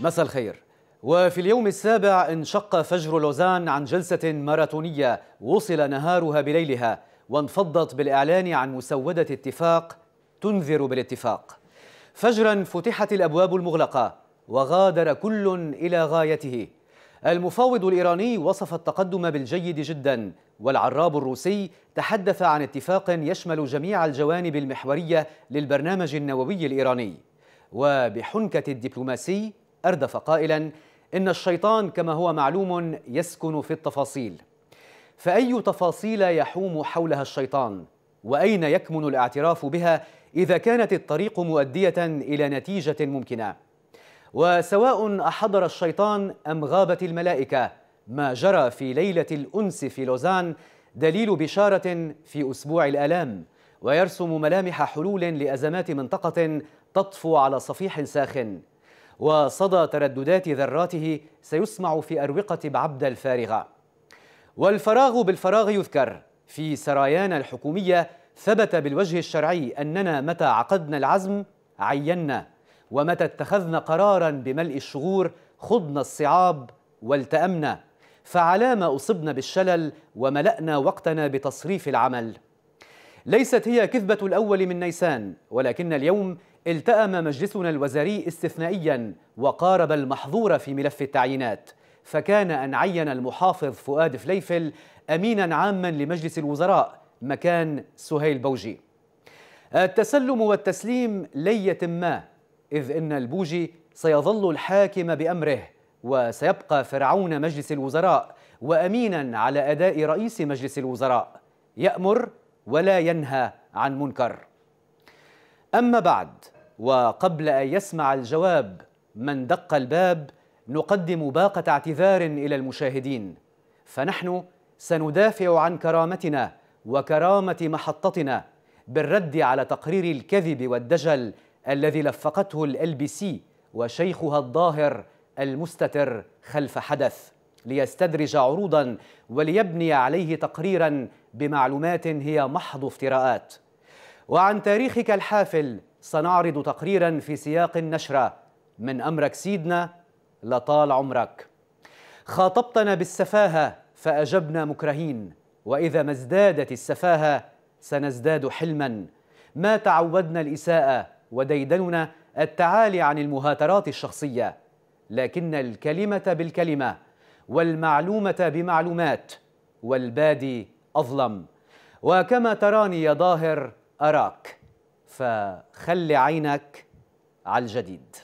مساء الخير وفي اليوم السابع انشق فجر لوزان عن جلسة ماراثونية وصل نهارها بليلها وانفضت بالإعلان عن مسودة اتفاق تنذر بالاتفاق فجرا فتحت الأبواب المغلقة وغادر كل إلى غايته المفاوض الإيراني وصف التقدم بالجيد جدا والعراب الروسي تحدث عن اتفاق يشمل جميع الجوانب المحورية للبرنامج النووي الإيراني وبحنكة الدبلوماسي أردف قائلا إن الشيطان كما هو معلوم يسكن في التفاصيل فأي تفاصيل يحوم حولها الشيطان وأين يكمن الاعتراف بها إذا كانت الطريق مؤدية إلى نتيجة ممكنة وسواء أحضر الشيطان أم غابت الملائكة ما جرى في ليلة الأنس في لوزان دليل بشارة في أسبوع الآلام ويرسم ملامح حلول لأزمات منطقة تطفو على صفيح ساخن وصدى ترددات ذراته سيسمع في أروقة بعبد الفارغة والفراغ بالفراغ يذكر في سرايانا الحكومية ثبت بالوجه الشرعي أننا متى عقدنا العزم عينا ومتى اتخذنا قرارا بملء الشغور خضنا الصعاب والتأمنا فعلام أصبنا بالشلل وملأنا وقتنا بتصريف العمل ليست هي كذبة الأول من نيسان ولكن اليوم التأم مجلسنا الوزاري استثنائيا وقارب المحظور في ملف التعيينات فكان أن عين المحافظ فؤاد فليفل أمينا عاما لمجلس الوزراء مكان سهيل بوجي التسلم والتسليم لن يتما إذ إن البوجي سيظل الحاكم بأمره وسيبقى فرعون مجلس الوزراء وأمينا على أداء رئيس مجلس الوزراء يأمر ولا ينهى عن منكر أما بعد وقبل أن يسمع الجواب من دق الباب نقدم باقة اعتذار إلى المشاهدين فنحن سندافع عن كرامتنا وكرامة محطتنا بالرد على تقرير الكذب والدجل الذي لفقته ال بي سي وشيخها الظاهر المستتر خلف حدث ليستدرج عروضا وليبني عليه تقريرا بمعلومات هي محض افتراءات وعن تاريخك الحافل سنعرض تقريرا في سياق النشرة من أمرك سيدنا لطال عمرك خاطبتنا بالسفاهة فأجبنا مكرهين وإذا ما ازدادت السفاهة سنزداد حلما ما تعودنا الإساءة وديدننا التعالي عن المهاترات الشخصية لكن الكلمة بالكلمة والمعلومة بمعلومات والبادي أظلم وكما تراني يا ظاهر أراك فخلي عينك على الجديد